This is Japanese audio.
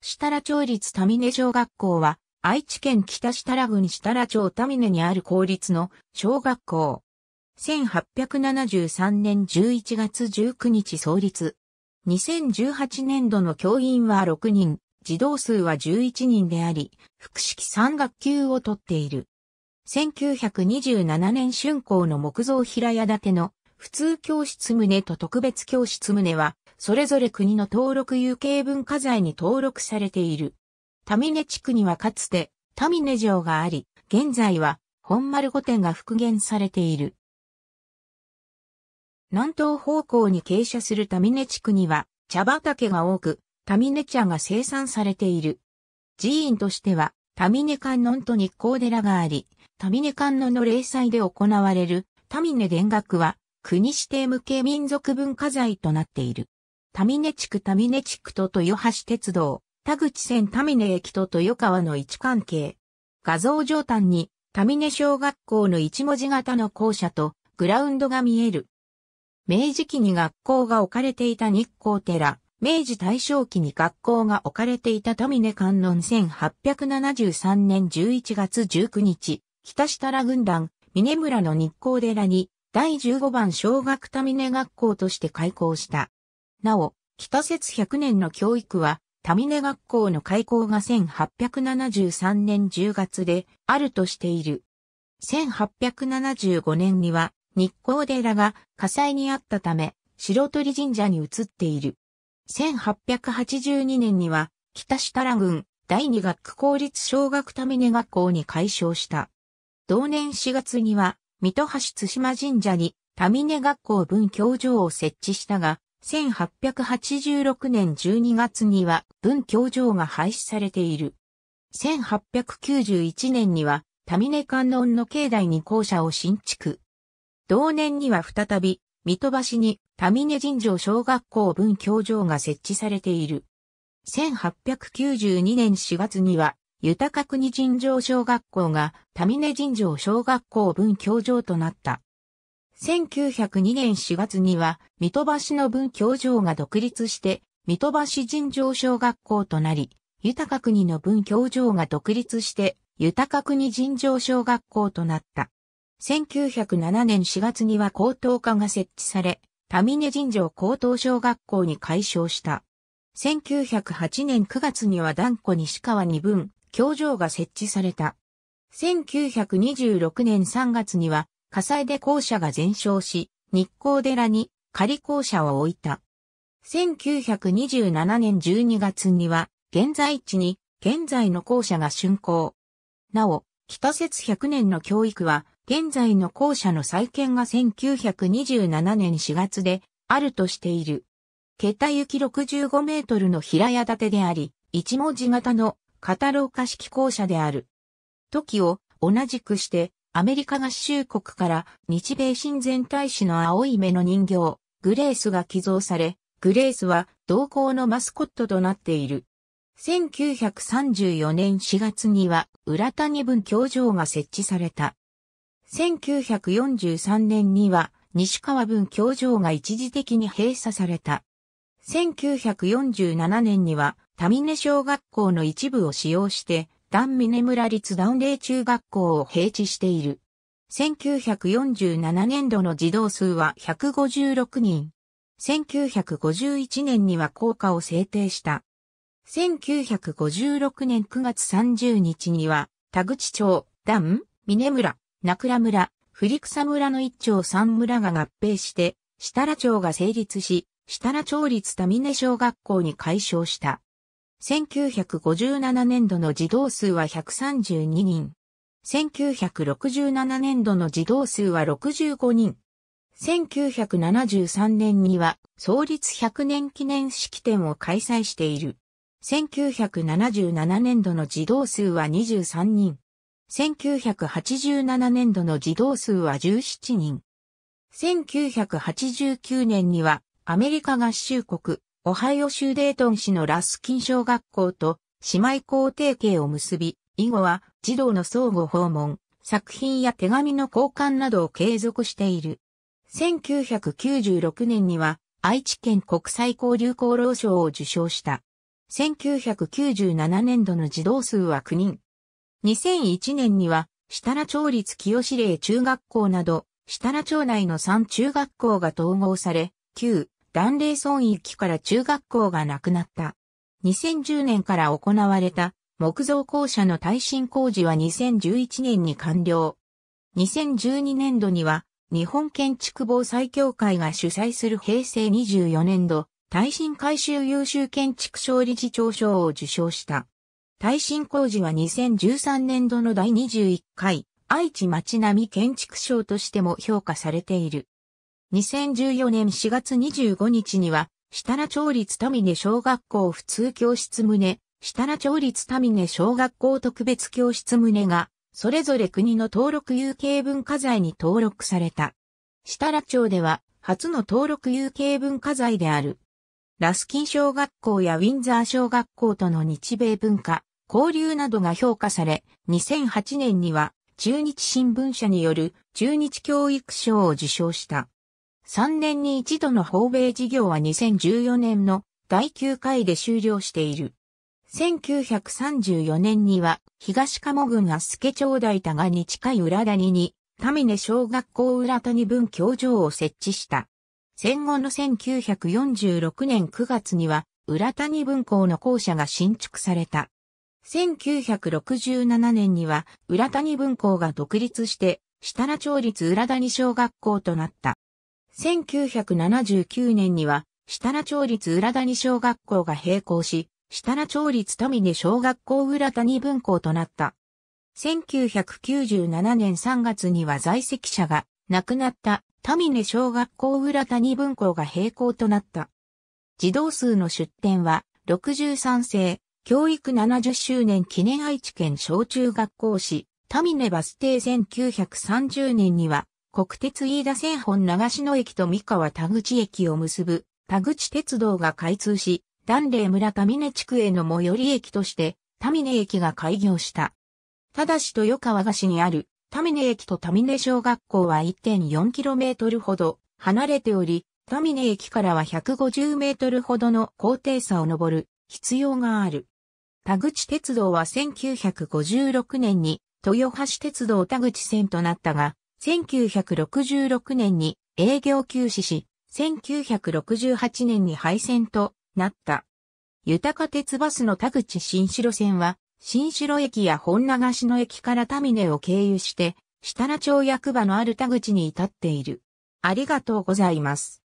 設楽町立田峰小学校は、愛知県北設楽郡設楽町田峰にある公立の小学校。1873年11月19日創立。2018年度の教員は6人、児童数は11人であり、複式3学級をとっている。1927年春校の木造平屋建ての普通教室棟と特別教室棟はそれぞれ国の登録有形文化財に登録されている。タミネ地区にはかつて、タミネ城があり、現在は、本丸御殿が復元されている。南東方向に傾斜するタミネ地区には、茶畑が多く、タミネ茶が生産されている。寺院としては、タミネ観音と日光寺があり、タミネ観音の霊祭で行われる、タミネ田楽は、国指定無形民族文化財となっている。タミネ地区タミネ地区と豊橋鉄道、田口線タミネ駅と豊川の位置関係。画像上端に、タミネ小学校の一文字型の校舎と、グラウンドが見える。明治期に学校が置かれていた日光寺、明治大正期に学校が置かれていたタミネ観音1873年11月19日、北下ら軍団、峰村の日光寺に、第15番小学タミネ学校として開校した。なお、北節100年の教育は、タミネ学校の開校が1873年10月であるとしている。1875年には日光寺が火災にあったため白鳥神社に移っている。1882年には北下良郡第二学区公立小学タミネ学校に改称した。同年4月には水戸橋津島神社にタミネ学校分教場を設置したが、1886年12月には文教場が廃止されている。1891年には、タミネ観音の境内に校舎を新築。同年には再び、水戸橋にタミネ神城小学校文教場が設置されている。1892年4月には、豊か国神城小学校がタミネ神城小学校文教場となった。1902年4月には、水戸橋の文教場が独立して、水戸橋尋常小学校となり、豊国の文教場が独立して、豊国尋常小学校となった。1907年4月には高等科が設置され、多峰尋常高等小学校に改称した。1908年9月には断固西川二分、教場が設置された。1926年3月には火災で校舎が全焼し、日光寺に仮校舎を置いた。1927年12月には、現在地に現在の校舎が竣工。なお、北節100年の教育は、現在の校舎の再建が1927年4月であるとしている。桁行き65メートルの平屋建てであり、一文字型の型廊下式校舎である。時を同じくしてアメリカ合衆国から日米親善大使の青い目の人形、グレースが寄贈され、グレースは同行のマスコットとなっている。1934年4月には浦谷文教場が設置された。1943年には西川文教場が一時的に閉鎖された。1947年には、タミネ小学校の一部を使用して、段峰村立団霊中学校を平地している。1947年度の児童数は156人。1951年には校歌を制定した。1956年9月30日には、田口町、段、峰村、名倉村、振草村の一町三村が合併して、設楽町が成立し、設楽町立田峰小学校に改称した。1957年度の児童数は132人。1967年度の児童数は65人。1973年には創立100年記念式典を開催している。1977年度の児童数は23人。1987年度の児童数は17人。1989年にはアメリカ合衆国オハイオ州デートン市のラスキン小学校と姉妹校提携を結び、以後は児童の相互訪問、作品や手紙の交換などを継続している。1996年には愛知県国際交流功労賞を受賞した。1997年度の児童数は9人。2001年には設楽町立清志令中学校など設楽町内の3中学校が統合され、旧断霊村域から中学校がなくなった。2010年から行われた木造校舎の耐震工事は2011年に完了。2012年度には日本建築防災協会が主催する平成24年度耐震改修優秀建築賞理事長賞を受賞した。耐震工事は2013年度の第21回愛知町並建築賞としても評価されている。2014年4月25日には、設楽町立田峰小学校普通教室棟、設楽町立田峰小学校特別教室棟が、それぞれ国の登録有形文化財に登録された。設楽町では、初の登録有形文化財である。ラスキン小学校やウィンザー小学校との日米文化、交流などが評価され、2008年には中日新聞社による中日教育賞を受賞した。3年に一度の訪米事業は2014年の第9回で終了している。1934年には東鴨郡あ助町大田がに近い浦谷に、タミネ小学校浦谷分教場を設置した。戦後の1946年9月には、浦谷分校の校舎が新築された。1967年には、浦谷分校が独立して、設楽町立浦谷小学校となった。1979年には、下楽町立浦谷小学校が閉校し、下楽町立富根小学校浦谷分校となった。1997年3月には在籍者が亡くなった富根小学校浦谷分校が閉校となった。児童数の出展は63世、教育70周年記念愛知県小中学校市、タミバス停1930年には、国鉄飯田線本長篠駅と三河田口駅を結ぶ田口鉄道が開通し、丹礼村田峰地区への最寄り駅として、田峰駅が開業した。ただし豊川菓子にある田峰駅と田峰小学校は 1.4km ほど離れており、田峰駅からは 150m ほどの高低差を登る必要がある。田口鉄道は1956年に豊橋鉄道田口線となったが、1966年に営業休止し、1968年に廃線となった。豊か鉄バスの田口新城線は、新城駅や本流しの駅からタミネを経由して、下田町役場のある田口に至っている。ありがとうございます。